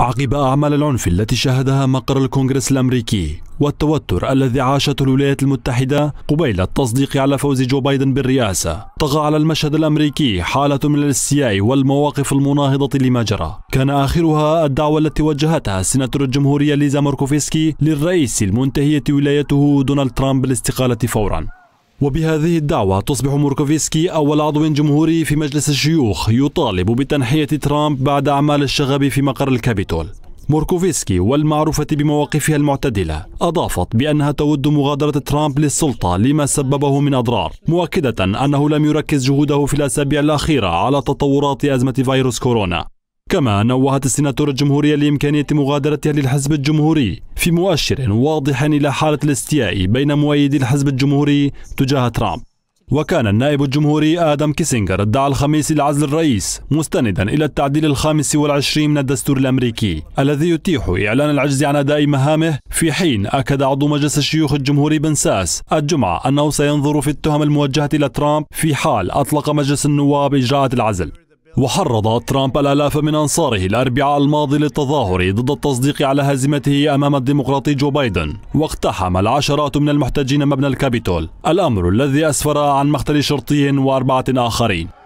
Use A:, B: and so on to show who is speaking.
A: عقب أعمال العنف التي شهدها مقر الكونغرس الأمريكي والتوتر الذي عاشته الولايات المتحدة قبيل التصديق على فوز جو بايدن بالرئاسة طغى على المشهد الأمريكي حالة من الاستياء والمواقف المناهضة لما جرى كان آخرها الدعوة التي وجهتها سيناتور الجمهورية ليزا ماركوفسكي للرئيس المنتهية ولايته دونالد ترامب بالاستقالة فوراً وبهذه الدعوة تصبح موركوفسكي أول عضو جمهوري في مجلس الشيوخ يطالب بتنحية ترامب بعد أعمال الشغب في مقر الكابيتول موركوفسكي والمعروفة بمواقفها المعتدلة أضافت بأنها تود مغادرة ترامب للسلطة لما سببه من أضرار مؤكدة أنه لم يركز جهوده في الأسابيع الأخيرة على تطورات أزمة فيروس كورونا كما نوهت السناتور الجمهورية لإمكانية مغادرتها للحزب الجمهوري في مؤشر واضح إلى حالة الاستياء بين مؤيدي الحزب الجمهوري تجاه ترامب وكان النائب الجمهوري آدم كيسنجر ادعى الخميس لعزل الرئيس مستندا إلى التعديل الخامس والعشرين من الدستور الأمريكي الذي يتيح إعلان العجز عن أداء مهامه في حين أكد عضو مجلس الشيوخ الجمهوري بن ساس الجمعة أنه سينظر في التهم الموجهة إلى ترامب في حال أطلق مجلس النواب إجراءات العزل وحرض ترامب الآلاف من أنصاره الأربعاء الماضي للتظاهر ضد التصديق على هزيمته أمام الديمقراطي جو بايدن واقتحم العشرات من المحتجين مبنى الكابيتول الأمر الذي أسفر عن مقتل شرطي وأربعة آخرين